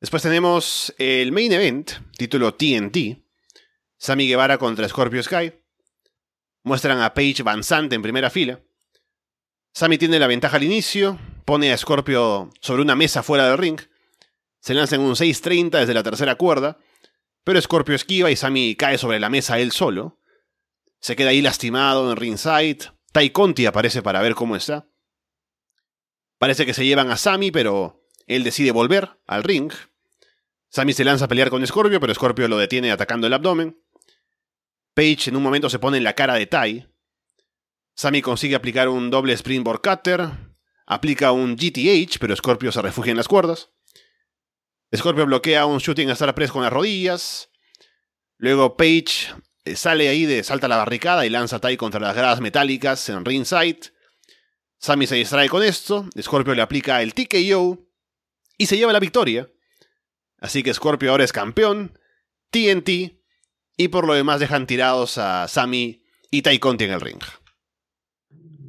Después tenemos el main event, título TNT. Sammy Guevara contra Scorpio Sky. Muestran a Paige Van en primera fila. Sammy tiene la ventaja al inicio, pone a Scorpio sobre una mesa fuera del ring. Se lanza en un 30 desde la tercera cuerda, pero Scorpio esquiva y Sammy cae sobre la mesa él solo. Se queda ahí lastimado en ringside. Tai Conti aparece para ver cómo está. Parece que se llevan a Sammy, pero él decide volver al ring. Sammy se lanza a pelear con Scorpio, pero Scorpio lo detiene atacando el abdomen. Page en un momento se pone en la cara de Tai. Sammy consigue aplicar un doble springboard cutter. Aplica un GTH, pero Scorpio se refugia en las cuerdas. Scorpio bloquea un shooting a Star Press con las rodillas. Luego Page eh, sale ahí de salta a la barricada y lanza a Tai contra las gradas metálicas en ringside. Sammy se distrae con esto. Scorpio le aplica el TKO y se lleva la victoria. Así que Scorpio ahora es campeón, TNT, y por lo demás dejan tirados a Sami y Tai en el ring.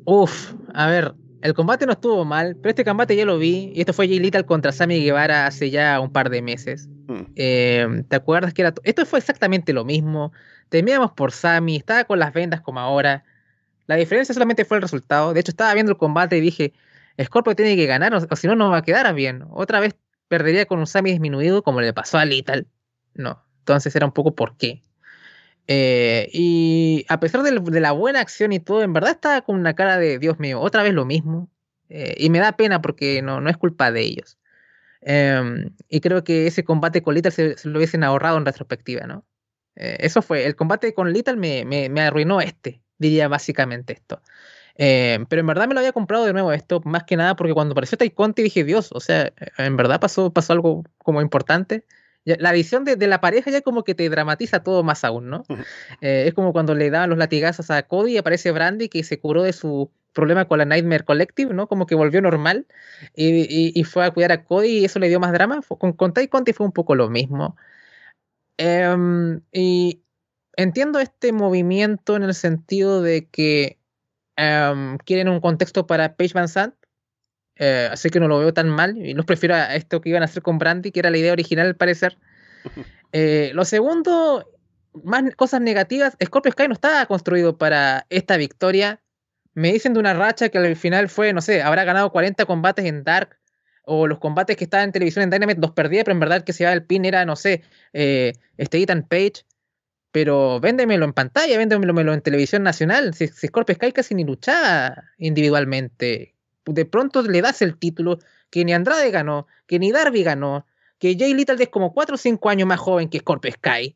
Uf, a ver, el combate no estuvo mal, pero este combate ya lo vi, y esto fue Jay Little contra Sami Guevara hace ya un par de meses. Mm. Eh, ¿Te acuerdas que era... Esto fue exactamente lo mismo, temíamos por Sami, estaba con las vendas como ahora. La diferencia solamente fue el resultado, de hecho estaba viendo el combate y dije, Scorpio tiene que ganar, o, si no, no va a quedar bien. Otra vez perdería con un Sami disminuido como le pasó a Little. No, entonces era un poco por qué. Eh, y a pesar de, la buena acción y todo, en verdad estaba con una cara de Dios mío, otra vez lo mismo. Eh, y me da pena porque no, no es culpa de ellos. Em, y creo que ese combate con Little se, lo hubiesen ahorrado en retrospectiva, ¿no? Eh, eso fue, el combate con Little me, me, me arruinó este, diría básicamente esto. Eh, pero en verdad me lo había comprado de nuevo esto, más que nada porque cuando apareció tai Conti dije, Dios, o sea, eh, en verdad pasó, pasó algo como importante. La visión de, la pareja ya como que te dramatiza todo más aún, ¿no? Eh, es como cuando le daban los latigazos a Cody y aparece Brandy que se curó de su problema con la Nightmare Collective, ¿no? Como que volvió normal y, fue a cuidar a Cody y eso le dio más drama. Con, con Conti fue un poco lo mismo. Em, y entiendo este movimiento en el sentido de que Em, quieren un contexto para Page Van Sant, eh, así que no lo veo tan mal y no prefiero esto que iban a hacer con Brandy, que era la idea original al parecer. Eh, lo segundo, más cosas negativas, Scorpio Sky no estaba construido para esta victoria. Me dicen de una racha que al final fue, no sé, habrá ganado 40 combates en Dark o los combates que estaban en televisión en Dynamite los perdía, pero en verdad que se va al pin era, no sé, este eh, Ethan Page pero véndemelo en pantalla, véndemelo en televisión nacional. Si, Scorpio Sky casi ni luchaba individualmente. De pronto le das el título que ni Andrade ganó, que ni Darby ganó, que Jay Little es como 4 o 5 años más joven que Scorpio Sky.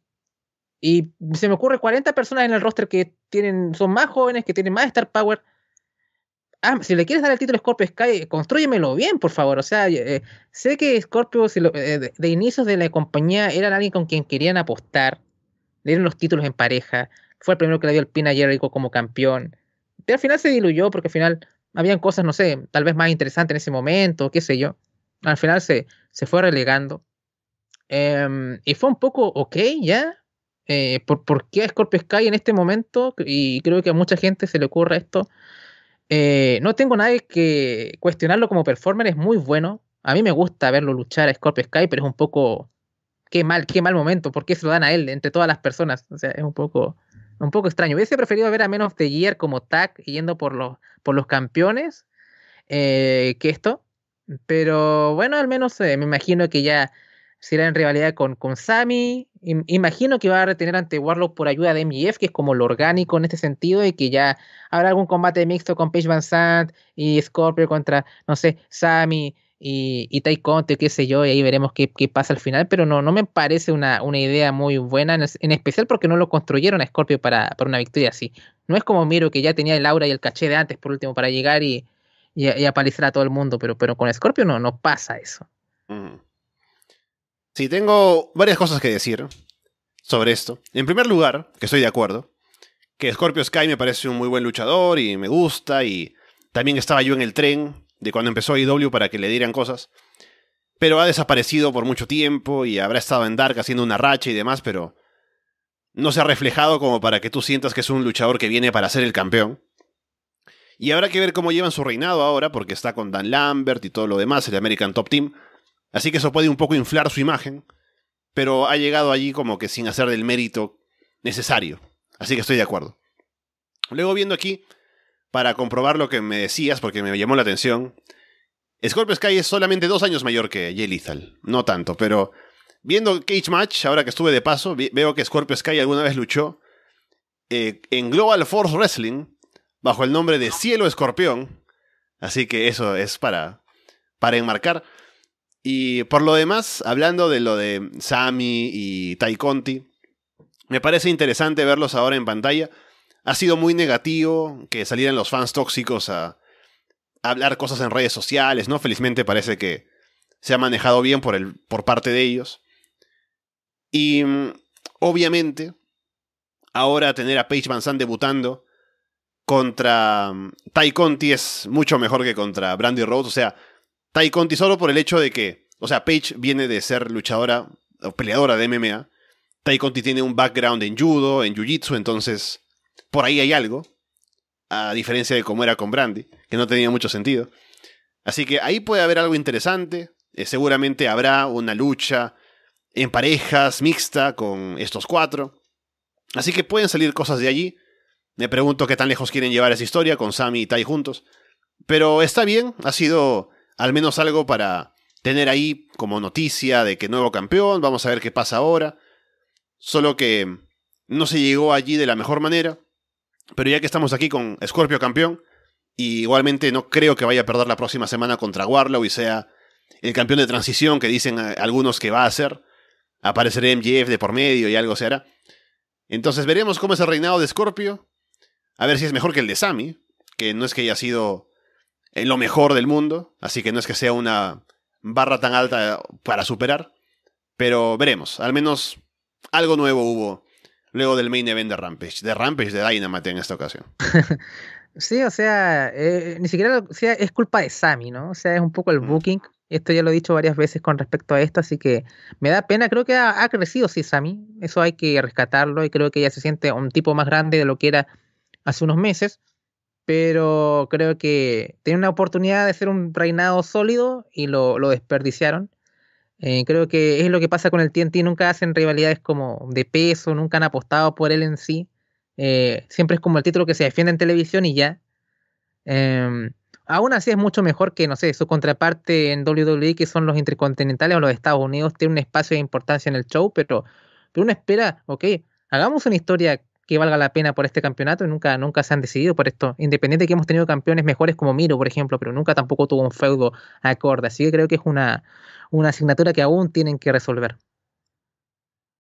Y se me ocurre 40 personas en el roster que tienen, son más jóvenes, que tienen más Star Power. Ah, si le quieres dar el título a Scorpio Sky, construyemelo bien, por favor. O sea, eh, sé que Scorpio eh, de, inicios de la compañía Era alguien con quien querían apostar le dieron los títulos en pareja, fue el primero que le dio el pin a Jericho como campeón. Pero al final se diluyó porque al final habían cosas, no sé, tal vez más interesantes en ese momento, qué sé yo. Al final se, se fue relegando. Em, y fue un poco ok ya. Eh, por, ¿Por qué Scorpio Sky en este momento? Y creo que a mucha gente se le ocurre esto. Eh, no tengo nadie que cuestionarlo como performer, es muy bueno. A mí me gusta verlo luchar a Scorpio Sky, pero es un poco qué mal, qué mal momento, porque qué se lo dan a él entre todas las personas? O sea, es un poco, un poco extraño. Hubiese preferido ver a menos de Gear como tag yendo por los, por los campeones eh, que esto. Pero bueno, al menos eh, me imagino que ya será en rivalidad con, con Sami. Imagino que va a retener ante Warlock por ayuda de MIF, que es como lo orgánico en este sentido, y que ya habrá algún combate mixto con Page Van y Scorpio contra, no sé, Sami y, y qué sé yo, y ahí veremos qué, pasa al final, pero no, no me parece una, idea muy buena, en, especial porque no lo construyeron a Scorpio para, para, una victoria así. No es como Miro que ya tenía el aura y el caché de antes, por último, para llegar y, y, a todo el mundo, pero, pero con Scorpio no, no pasa eso. Mm. Sí, tengo varias cosas que decir sobre esto. En primer lugar, que estoy de acuerdo, que Scorpio Sky me parece un muy buen luchador y me gusta, y también estaba yo en el tren de cuando empezó IW e para que le dieran cosas. Pero ha desaparecido por mucho tiempo y habrá estado en Dark haciendo una racha y demás, pero no se ha reflejado como para que tú sientas que es un luchador que viene para ser el campeón. Y habrá que ver cómo llevan su reinado ahora, porque está con Dan Lambert y todo lo demás, el American Top Team. Así que eso puede un poco inflar su imagen, pero ha llegado allí como que sin hacer del mérito necesario. Así que estoy de acuerdo. Luego viendo aquí, para comprobar lo que me decías, porque me llamó la atención. Scorpio Sky es solamente dos años mayor que Jay No tanto, pero viendo Cage Match, ahora que estuve de paso, veo que Scorpio Sky alguna vez luchó eh, en Global Force Wrestling bajo el nombre de Cielo Escorpión. Así que eso es para, para enmarcar. Y por lo demás, hablando de lo de Sami y Tai me parece interesante verlos ahora en pantalla ha sido muy negativo que salieran los fans tóxicos a, hablar cosas en redes sociales, ¿no? Felizmente parece que se ha manejado bien por, el, por parte de ellos. Y mm, obviamente, ahora tener a Paige Van Zandt debutando contra mm, Tai Conti es mucho mejor que contra Brandy Rhodes. O sea, Tai Conti solo por el hecho de que, o sea, Paige viene de ser luchadora o peleadora de MMA. Tai Conti tiene un background en judo, en jiu-jitsu, entonces por ahí hay algo, a diferencia de cómo era con Brandy, que no tenía mucho sentido. Así que ahí puede haber algo interesante, eh, seguramente habrá una lucha en parejas mixta con estos cuatro. Así que pueden salir cosas de allí. Me pregunto qué tan lejos quieren llevar esa historia con Sammy y Tai juntos. Pero está bien, ha sido al menos algo para tener ahí como noticia de que nuevo campeón, vamos a ver qué pasa ahora. Solo que no se llegó allí de la mejor manera. Pero ya que estamos aquí con Scorpio campeón, y igualmente no creo que vaya a perder la próxima semana contra Warlow y sea el campeón de transición que dicen eh, algunos que va a ser. Aparecerá MJF de por medio y algo se hará. Entonces veremos cómo es el reinado de Scorpio. A ver si es mejor que el de Sami, que no es que haya sido eh, lo mejor del mundo, así que no es que sea una barra tan alta para superar. Pero veremos, al menos algo nuevo hubo luego del main event de Rampage, de Rampage de Dynamite en esta ocasión. sí, o sea, eh, ni siquiera es culpa de Sami, ¿no? O sea, es un poco el mm. booking. Esto ya lo he dicho varias veces con respecto a esto, así que me da pena. Creo que ha, crecido, sí, Sammy. Eso hay que rescatarlo y creo que ya se siente un tipo más grande de lo que era hace unos meses. Pero creo que tiene una oportunidad de ser un reinado sólido y lo desperdiciaron. Eh, creo que es lo que pasa con el TNT, nunca hacen rivalidades como de peso, nunca han apostado por él en sí. Eh, siempre es como el título que se defiende en televisión y ya. Em, aún así es mucho mejor que, no sé, su contraparte en WWE, que son los intercontinentales o los Estados Unidos, tiene un espacio de importancia en el show, pero, pero uno espera, ok, hagamos una historia que valga la pena por este campeonato y nunca, nunca se han decidido por esto. Independiente que hemos tenido campeones mejores como Miro, por ejemplo, pero nunca tampoco tuvo un feudo acorde. Así que creo que es una, una asignatura que aún tienen que resolver.